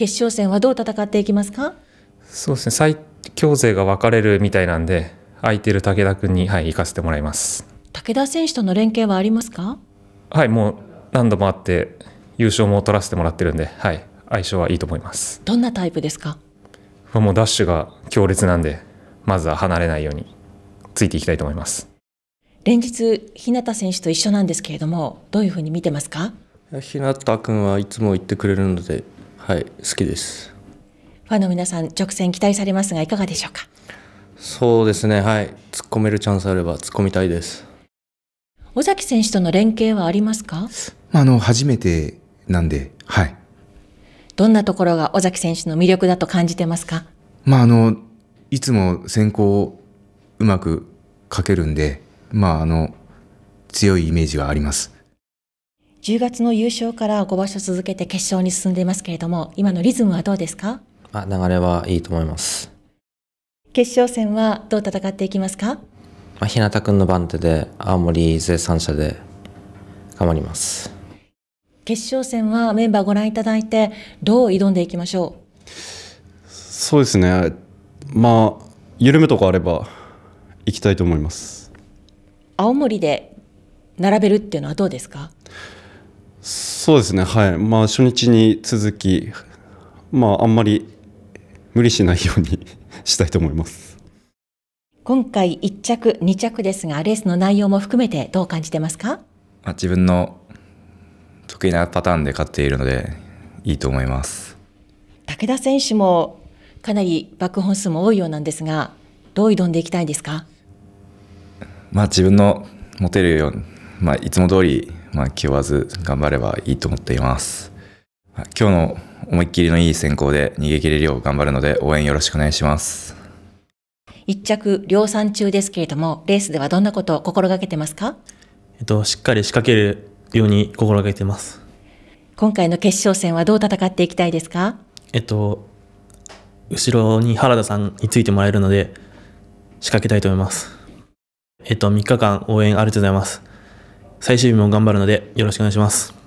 決勝戦はどう戦っていきますかそうですね最強勢が分かれるみたいなんで空いてる武田君に、はい、行かせてもらいます武田選手との連携はありますかはいもう何度もあって優勝も取らせてもらってるんで、はい、相性はいいと思いますどんなタイプですかもうダッシュが強烈なんでまずは離れないようについていきたいと思います連日日向選手と一緒なんですけれどもどういうふうに見てますか日向君はいつも言ってくれるのではい好きですファンの皆さん直線期待されますがいかがでしょうかそうですねはい突っ込めるチャンスあれば突っ込みたいです尾崎選手との連携はありますかあの初めてなんではいどんなところが尾崎選手の魅力だと感じてますかまああのいつも先行をうまくかけるんでまああの強いイメージはあります10月の優勝から5場所続けて決勝に進んでいますけれども、今のリズムはどうですかあ流れはいいと思います。決勝戦はどう戦っていきますか、まあ、日向君の番手で青森勢3社で頑張ります。決勝戦はメンバーご覧いただいてどう挑んでいきましょうそうですねまあ緩むとこあれば行きたいと思います青森で並べるっていうのはどうですかそうですね、はいまあ、初日に続き、まあ、あんまり無理しないように したいと思います。今回1着、2着ですが、レースの内容も含めてどう感じてますか、まあ、自分の得意なパターンで勝っているので、いいと思います武田選手もかなり爆本数も多いようなんですが、どう挑んでいきたいですか、まあ、自分の持てるように、まあ、いつも通りまあ、気負わず頑張ればいいと思っています。今日の思いっきりのいい選考で逃げ切れるよう頑張るので応援よろしくお願いします。一着量産中ですけれども、レースではどんなことを心がけてますかえっと、しっかり仕掛けるように心がけてます。今回の決勝戦はどう戦っていきたいですかえっと、後ろに原田さんについてもらえるので、仕掛けたいと思います。えっと、3日間応援ありがとうございます。最終日も頑張るのでよろしくお願いします。